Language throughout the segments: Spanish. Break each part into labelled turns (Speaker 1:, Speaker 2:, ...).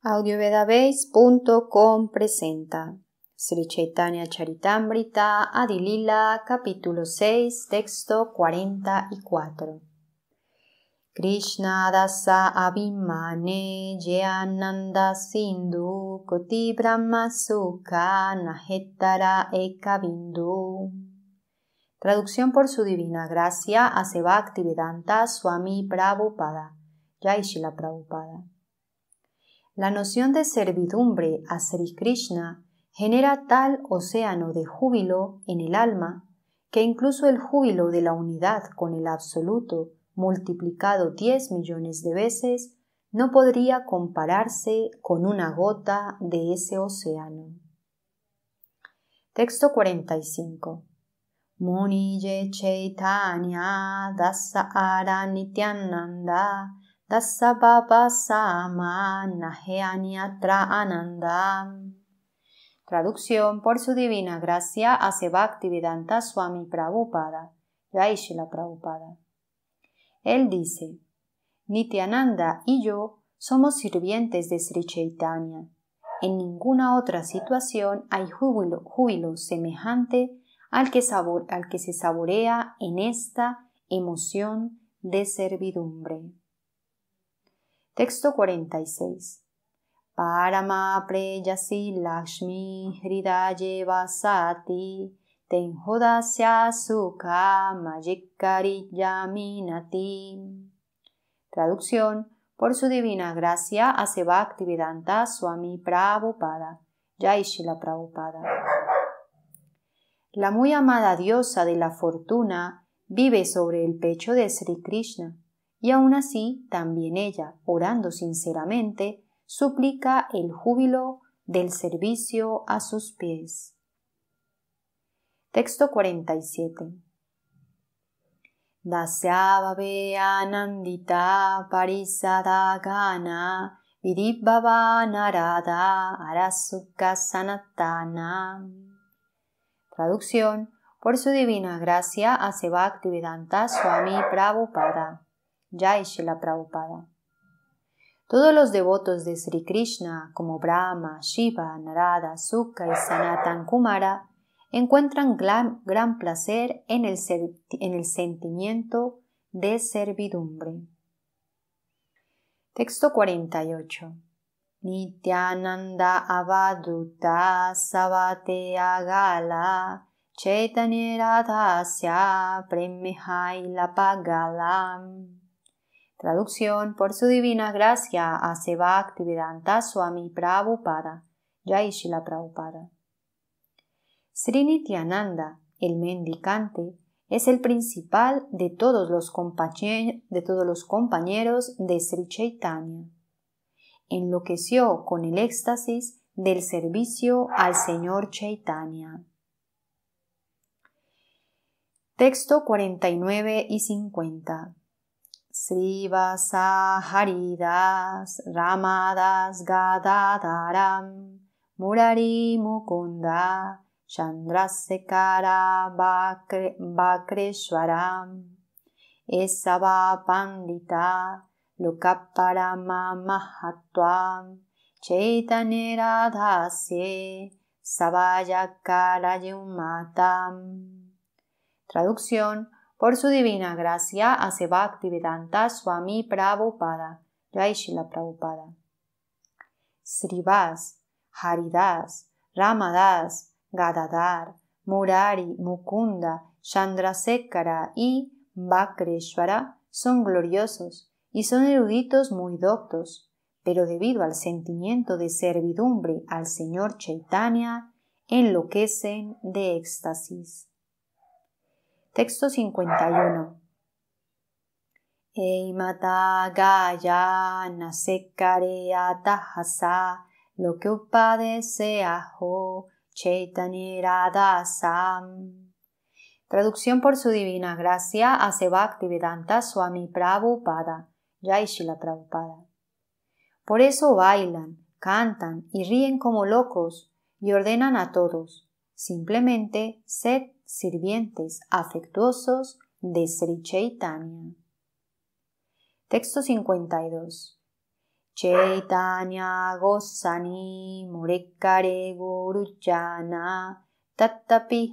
Speaker 1: Audiovedabase.com presenta Sri Chaitanya Charitamrita Adilila capítulo 6 texto 44 Krishna dasa abhimane jayananda sindhu koti brahma sukha eka bindu Traducción por su divina gracia a Vedanta Swami Prabhupada Jai Shila Prabhupada la noción de servidumbre a Sri Krishna genera tal océano de júbilo en el alma que incluso el júbilo de la unidad con el absoluto multiplicado diez millones de veces no podría compararse con una gota de ese océano. Texto 45. Muni chaitanya dasa aranityananda ananda. Traducción por su divina gracia a Bhaktivedanta Swami Prabhupada, Raishila Prabhupada. Él dice, Nityananda y yo somos sirvientes de Sri Chaitanya. En ninguna otra situación hay júbilo, semejante al que se saborea en esta emoción de servidumbre. Texto 46. Parama preyasi Lakshmi hridaye vasati tenjodasya sukha Traducción. Por su divina gracia hace Bhaktivedanta Swami Prabhupada, Yaishila Prabhupada. La muy amada diosa de la fortuna vive sobre el pecho de Sri Krishna y aun así, también ella, orando sinceramente, suplica el júbilo del servicio a sus pies. Texto 47. Dasyabhave anandita parisada gana vidibhava narada arasuka sanatana. Traducción por su divina gracia a Bhaktivedanta Swami Prabhupada es Prabhupada. Todos los devotos de Sri Krishna, como Brahma, Shiva, Narada, Sukha y Sanatan Kumara, encuentran gran, placer en el, sentimiento de servidumbre. Texto 48. Nityananda avaduta sabate agala chaitanya premehaila pagalam Traducción por su divina gracia a Seva Activedanta Swami Prabhupada, Jai Prabhupada. Sri el mendicante, es el principal de todos los, de todos los compañeros de Sri Chaitanya. Enloqueció con el éxtasis del servicio al Señor Chaitanya. Texto 49 y 50. Srivasa Haridas Ramadas Gadadaram Murari Mukunda Chandrasekara Bakreshwaram Esava Pandita Lokaparama Mahatvam sabaya karayumatam. Traducción por su divina gracia hace Bhaktivedanta Swami Prabhupada, Yaishila Prabhupada. Srivas, Haridas, Ramadas, Gadadar, Murari, Mukunda, Chandrasekara y Bakreshwara son gloriosos y son eruditos muy doctos, pero debido al sentimiento de servidumbre al señor Chaitanya, enloquecen de éxtasis. Texto 51. Eimata gaya nasekare atahasa lo que upadece ajo sam. Traducción por su divina gracia a Bhaktivedanta Swami Prabhupada, Yaishila Prabhupada. Por eso bailan, cantan y ríen como locos y ordenan a todos. Simplemente sed sirvientes afectuosos de Sri Chaitanya. Texto 52. Chaitanya Gosani Murekare Guruchana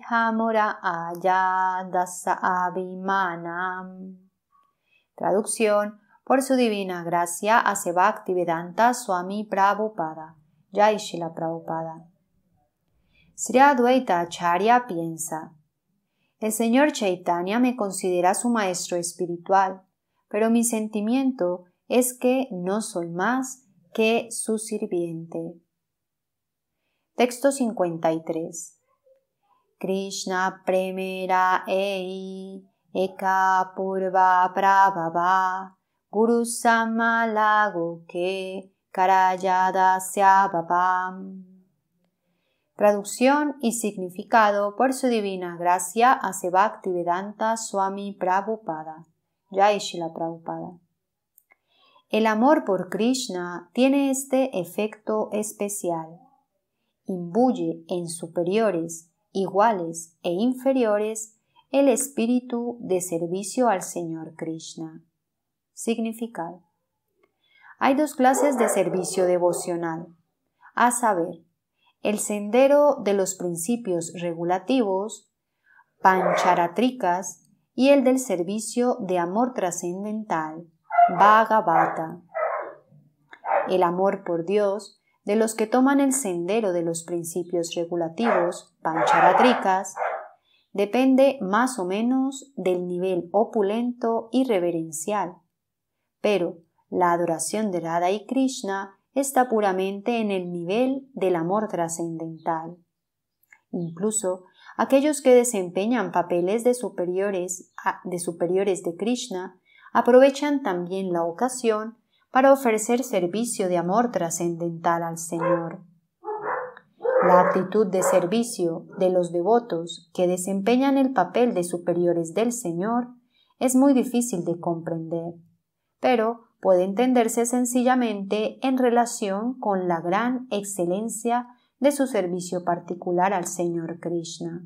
Speaker 1: Aya Ayadasa Abhimanam. Traducción por su divina gracia hace Bhaktivedanta Swami Prabhupada, Jai Prabhupada. Sri Advaita Acharya piensa, el señor Chaitanya me considera su maestro espiritual, pero mi sentimiento es que no soy más que su sirviente. Texto 53. Krishna premera ei eka purva prabhava guru samalago ke karayada traducción y significado por su divina gracia a Vedanta Swami Prabhupada, Jai Prabhupada. El amor por Krishna tiene este efecto especial. Imbuye en superiores, iguales e inferiores el espíritu de servicio al Señor Krishna. Significado. Hay dos clases de servicio devocional, a saber, el sendero de los principios regulativos, pancharatricas y el del servicio de amor trascendental, Bhagavata. El amor por Dios de los que toman el sendero de los principios regulativos, pancharatricas, depende más o menos del nivel opulento y reverencial. Pero la adoración de Radha y Krishna está puramente en el nivel del amor trascendental. Incluso aquellos que desempeñan papeles de superiores, de de Krishna aprovechan también la ocasión para ofrecer servicio de amor trascendental al Señor. La actitud de servicio de los devotos que desempeñan el papel de superiores del Señor es muy difícil de comprender, pero puede entenderse sencillamente en relación con la gran excelencia de su servicio particular al Señor Krishna.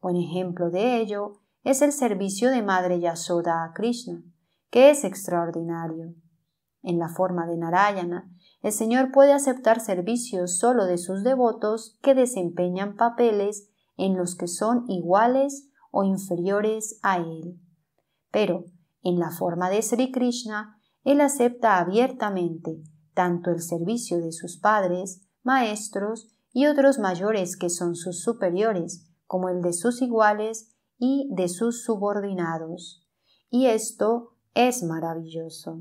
Speaker 1: Un ejemplo de ello es el servicio de Madre Yasoda a Krishna, que es extraordinario. En la forma de Narayana, el Señor puede aceptar servicios solo de sus devotos que desempeñan papeles en los que son iguales o inferiores a Él. Pero, en la forma de Sri Krishna, él acepta abiertamente tanto el servicio de sus padres, maestros y otros mayores que son sus superiores, como el de sus iguales y de sus subordinados. Y esto es maravilloso.